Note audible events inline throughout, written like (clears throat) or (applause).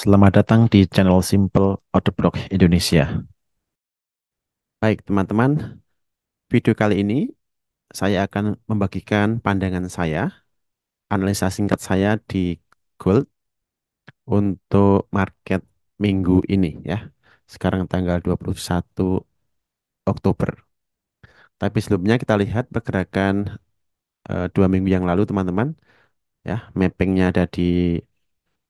Selamat datang di channel Simple Out Indonesia. Baik teman-teman, video kali ini saya akan membagikan pandangan saya, analisa singkat saya di gold untuk market minggu ini ya. Sekarang tanggal 21 Oktober. Tapi sebelumnya kita lihat pergerakan eh, dua minggu yang lalu teman-teman. Ya, mappingnya ada di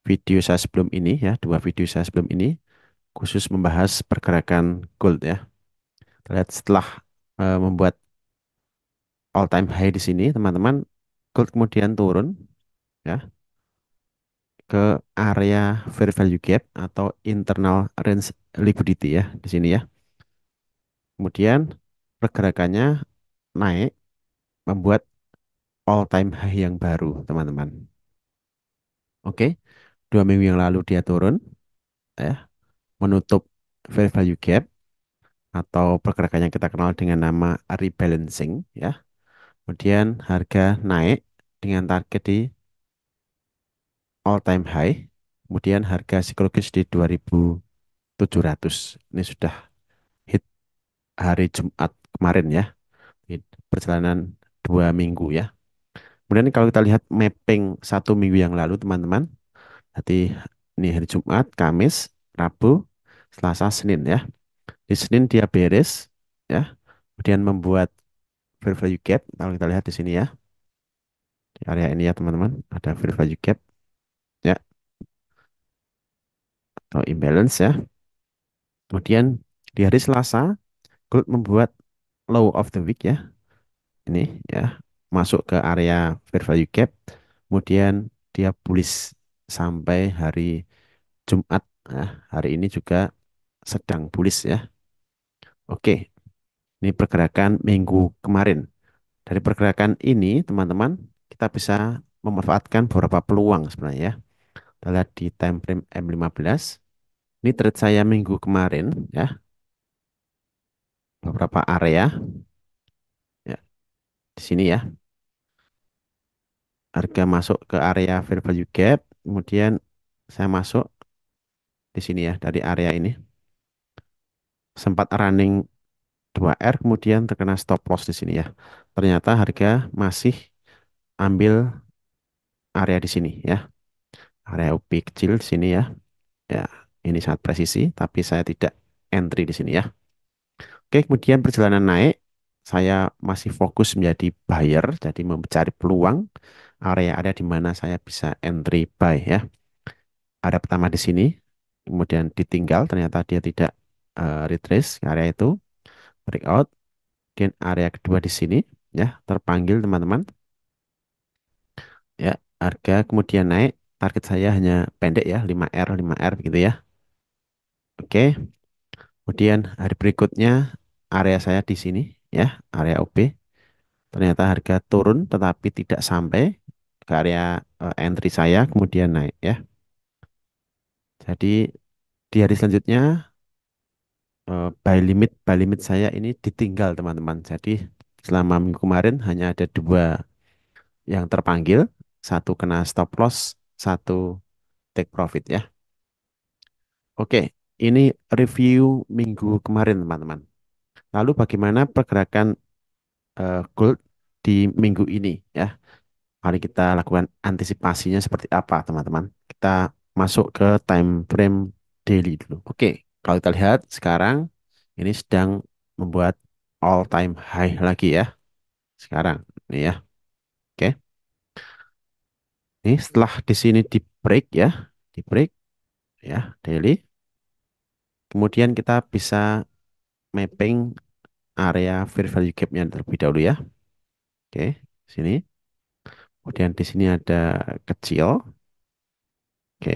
video saya sebelum ini ya, dua video saya sebelum ini khusus membahas pergerakan gold ya. Terlihat setelah e, membuat all time high di sini, teman-teman, gold kemudian turun ya ke area fair value gap atau internal range liquidity ya di sini ya. Kemudian pergerakannya naik membuat all time high yang baru, teman-teman. Oke. Okay dua minggu yang lalu dia turun ya menutup fair value gap atau pergerakan yang kita kenal dengan nama rebalancing ya kemudian harga naik dengan target di all time high kemudian harga psikologis di 2700 ini sudah hit hari Jumat kemarin ya perjalanan dua minggu ya kemudian kalau kita lihat mapping satu minggu yang lalu teman-teman jadi ini hari Jumat, Kamis, Rabu, Selasa, Senin ya. Di Senin dia beres ya. Kemudian membuat fair value gap. Kalau kita lihat di sini ya. Di area ini ya teman-teman. Ada fair value gap. Ya. Atau imbalance ya. Kemudian di hari Selasa, Gold membuat low of the week ya. Ini ya. Masuk ke area fair value gap. Kemudian dia bullish sampai hari Jumat. Nah, hari ini juga sedang bullish ya. Oke, ini pergerakan minggu kemarin. Dari pergerakan ini, teman-teman, kita bisa memanfaatkan beberapa peluang sebenarnya ya. Kita di time frame M15. Ini trade saya minggu kemarin ya. Beberapa area. Ya. Di sini ya. Harga masuk ke area fair value gap Kemudian saya masuk di sini ya dari area ini. Sempat running 2R kemudian terkena stop loss di sini ya. Ternyata harga masih ambil area di sini ya. Area UP kecil di sini ya. Ya, ini sangat presisi tapi saya tidak entry di sini ya. Oke, kemudian perjalanan naik saya masih fokus menjadi buyer jadi mencari peluang area-area di mana saya bisa entry buy ya. Ada pertama di sini, kemudian ditinggal ternyata dia tidak uh, retrace area itu breakout. Kemudian area kedua di sini ya terpanggil teman-teman. Ya, harga kemudian naik. Target saya hanya pendek ya, 5R, 5R begitu ya. Oke. Kemudian hari berikutnya area saya di sini ya, area OB ternyata harga turun tetapi tidak sampai ke area uh, eh, entry saya kemudian naik ya. Jadi di hari selanjutnya uh, eh, buy limit buy limit saya ini ditinggal teman-teman. Jadi selama minggu kemarin hanya ada dua yang terpanggil, satu kena stop loss, satu take profit ya. Oke, ini review minggu kemarin teman-teman. Lalu bagaimana pergerakan uh, gold di minggu ini ya. Mari kita lakukan antisipasinya seperti apa, teman-teman. Kita masuk ke time frame daily dulu. Oke, kalau kita lihat sekarang ini sedang membuat all time high lagi ya. Sekarang, ini ya. Oke. Ini setelah di sini di break ya, di break ya, daily. Kemudian kita bisa mapping area fair value gap terlebih dahulu ya. Oke, sini. Kemudian di sini ada kecil. Oke.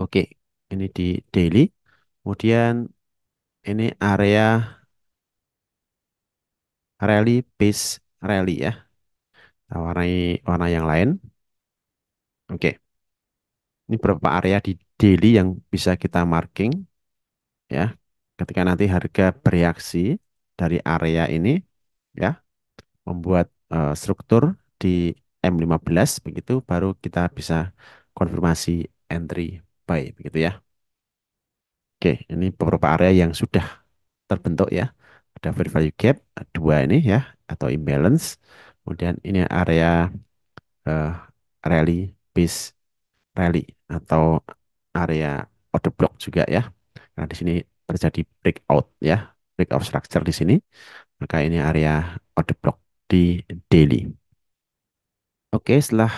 Oke, ini di daily. Kemudian ini area rally base rally ya. Kita nah, warnai warna yang lain. Oke. Ini berapa area di daily yang bisa kita marking ya. Ketika nanti harga bereaksi dari area ini ya membuat uh, struktur di M15 begitu baru kita bisa konfirmasi entry by begitu ya. Oke, ini beberapa area yang sudah terbentuk ya. Ada fair value gap dua ini ya atau imbalance. Kemudian ini area uh, rally base rally atau area order block juga ya. Nah, di sini terjadi breakout ya, breakout structure di sini. Maka ini area order block di daily. Oke, setelah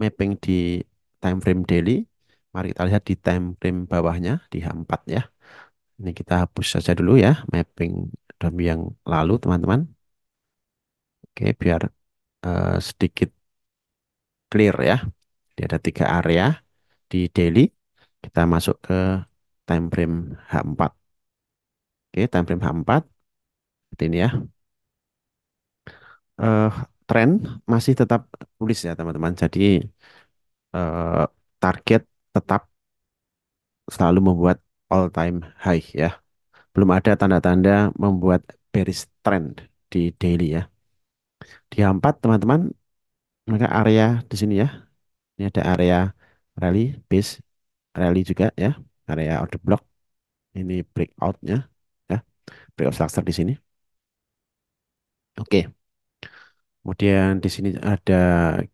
mapping di time frame daily, mari kita lihat di time frame bawahnya di H4 ya. Ini kita hapus saja dulu ya mapping Adobe yang lalu teman-teman. Oke, biar uh, sedikit clear ya. Jadi ada tiga area di daily. Kita masuk ke time frame H4. Oke, time frame H4. Seperti ini ya uh, eh, tren masih tetap bullish ya teman-teman. Jadi uh, target tetap selalu membuat all time high ya. Belum ada tanda-tanda membuat bearish trend di daily ya. Di H4 teman-teman, maka area di sini ya. Ini ada area rally base rally juga ya, area order block. Ini breakoutnya ya, breakout structure di sini. Oke. Okay. Kemudian di sini ada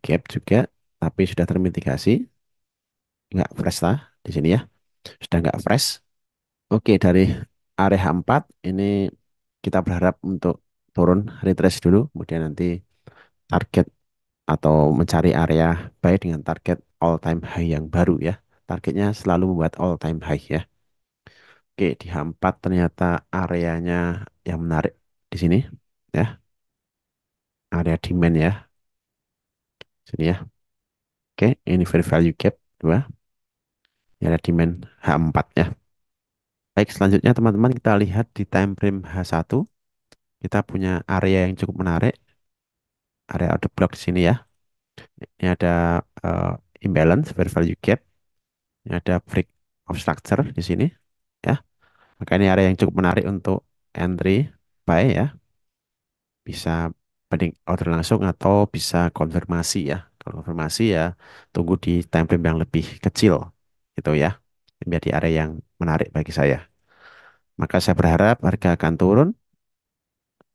gap juga, tapi sudah termitigasi. Enggak fresh lah di sini ya. Sudah enggak fresh. Oke, dari area 4 ini kita berharap untuk turun retrace dulu. Kemudian nanti target atau mencari area baik dengan target all time high yang baru ya. Targetnya selalu membuat all time high ya. Oke, di H4 ternyata areanya yang menarik di sini ya area demand ya. Sini ya. Oke, ini fair value gap 2. Ini area demand H4 ya. Baik, selanjutnya teman-teman kita lihat di time frame H1. Kita punya area yang cukup menarik. Area order block di sini ya. Ini ada uh, imbalance, fair value gap. Ini ada break of structure di sini. ya. Maka ini area yang cukup menarik untuk entry buy ya. Bisa pending order langsung atau bisa konfirmasi ya. konfirmasi ya tunggu di time frame yang lebih kecil gitu ya. Biar di area yang menarik bagi saya. Maka saya berharap harga akan turun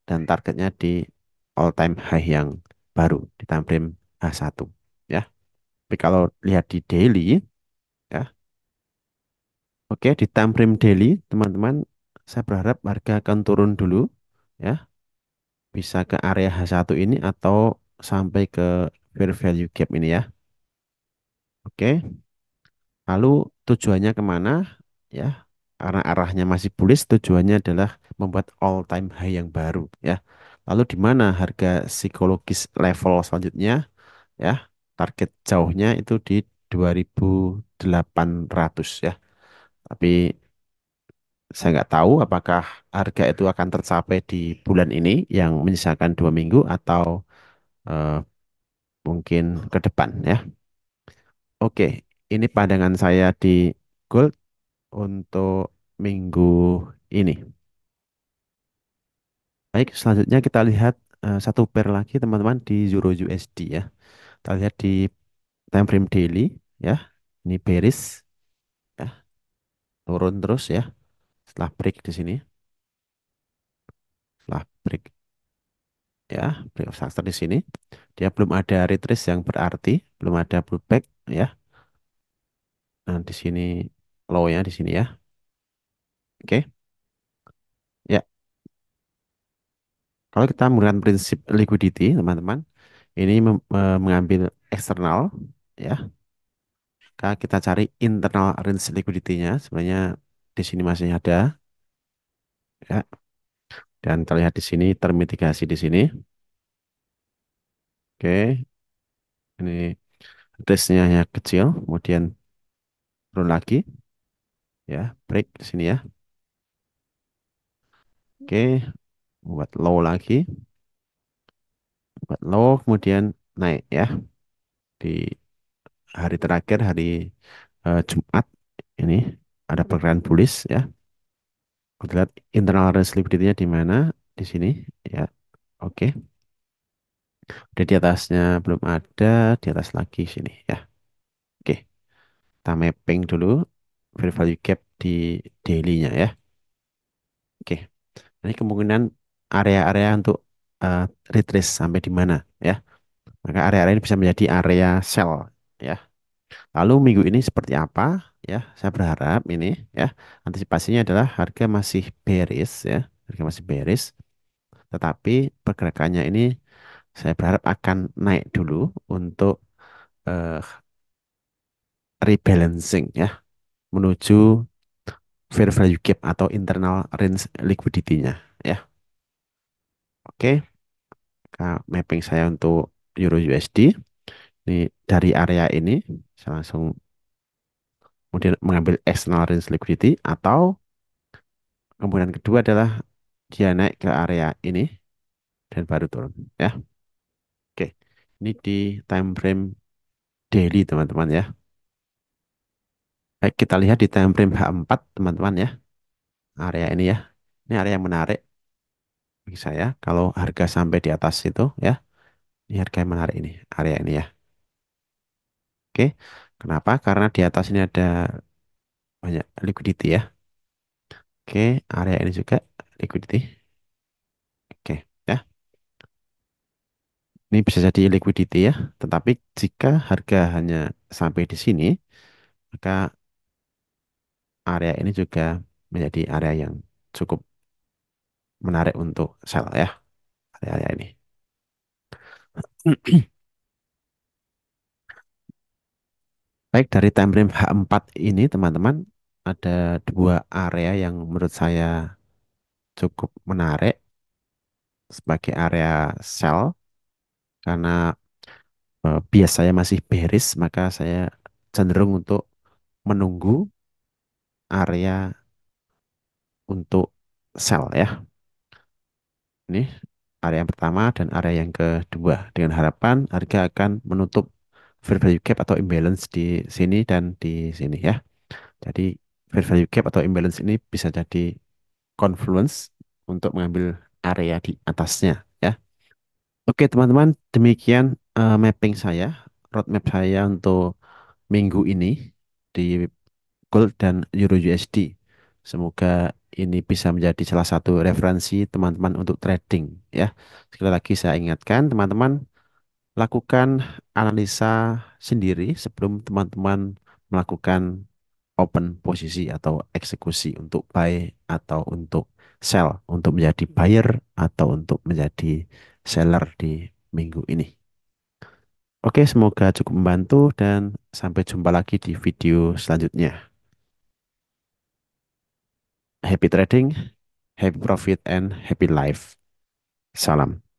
dan targetnya di all time high yang baru di time frame H1 ya. Tapi kalau lihat di daily ya. Oke, di time frame daily teman-teman saya berharap harga akan turun dulu ya bisa ke area H1 ini atau sampai ke fair value gap ini ya. Oke. Lalu tujuannya kemana? Ya, karena arahnya masih bullish, tujuannya adalah membuat all time high yang baru ya. Lalu di mana harga psikologis level selanjutnya ya? Target jauhnya itu di 2800 ya. Tapi saya nggak tahu apakah harga itu akan tercapai di bulan ini yang menyisakan dua minggu atau uh, mungkin ke depan ya. Oke, ini pandangan saya di gold untuk minggu ini. Baik, selanjutnya kita lihat uh, satu pair lagi teman-teman di Euro USD ya. Kita lihat di time frame daily ya. Ini bearish ya. Turun terus ya setelah break di sini setelah break ya break of structure di sini dia belum ada retrace yang berarti belum ada pullback ya nah di sini low nya di sini ya oke okay. ya kalau kita menggunakan prinsip liquidity teman-teman ini e, mengambil eksternal ya kita cari internal range liquidity-nya sebenarnya di sini masih ada. Ya. Dan terlihat di sini termitigasi di sini. Oke. Ini tesnya hanya kecil, kemudian turun lagi. Ya, break di sini ya. Oke, buat low lagi. Buat low kemudian naik ya. Di hari terakhir hari uh, Jumat ini ada perkiraan bullish ya. Kita lihat internal range liquidity-nya di mana? Di sini ya. Oke. Okay. Udah di atasnya belum ada, di atas lagi sini ya. Oke. Okay. Kita mapping dulu fair value gap di daily-nya ya. Oke. Okay. Ini kemungkinan area-area untuk uh, eh, retrace sampai di mana ya. Maka area-area ini bisa menjadi area sell ya. Lalu minggu ini seperti apa? Ya, saya berharap ini ya antisipasinya adalah harga masih beris ya, harga masih beris. Tetapi pergerakannya ini saya berharap akan naik dulu untuk uh, rebalancing ya menuju fair value gap atau internal range liquidity-nya ya. Oke. Mapping saya untuk Euro USD ini dari area ini saya langsung kemudian mengambil external range liquidity atau kemudian kedua adalah dia naik ke area ini dan baru turun ya. Oke. Ini di time frame daily teman-teman ya. Baik, kita lihat di time frame H4 teman-teman ya. Area ini ya. Ini area yang menarik bagi saya kalau harga sampai di atas itu ya. Ini harga yang menarik ini, area ini ya. Oke, kenapa? Karena di atas ini ada banyak liquidity ya. Oke, area ini juga liquidity. Oke, ya. Ini bisa jadi liquidity ya, tetapi jika harga hanya sampai di sini, maka area ini juga menjadi area yang cukup menarik untuk sell ya. Area-area ini. (clears throat) Baik, dari time frame H4 ini teman-teman ada dua area yang menurut saya cukup menarik sebagai area sell karena eh, bias saya masih bearish maka saya cenderung untuk menunggu area untuk sell ya. Ini area yang pertama dan area yang kedua dengan harapan harga akan menutup fair value gap atau imbalance di sini dan di sini ya. Jadi fair value gap atau imbalance ini bisa jadi confluence untuk mengambil area di atasnya ya. Oke teman-teman demikian uh, mapping saya, roadmap saya untuk minggu ini di gold dan euro USD. Semoga ini bisa menjadi salah satu referensi teman-teman untuk trading ya. Sekali lagi saya ingatkan teman-teman lakukan analisa sendiri sebelum teman-teman melakukan open posisi atau eksekusi untuk buy atau untuk sell, untuk menjadi buyer atau untuk menjadi seller di minggu ini. Oke, semoga cukup membantu dan sampai jumpa lagi di video selanjutnya. Happy trading, happy profit, and happy life. Salam.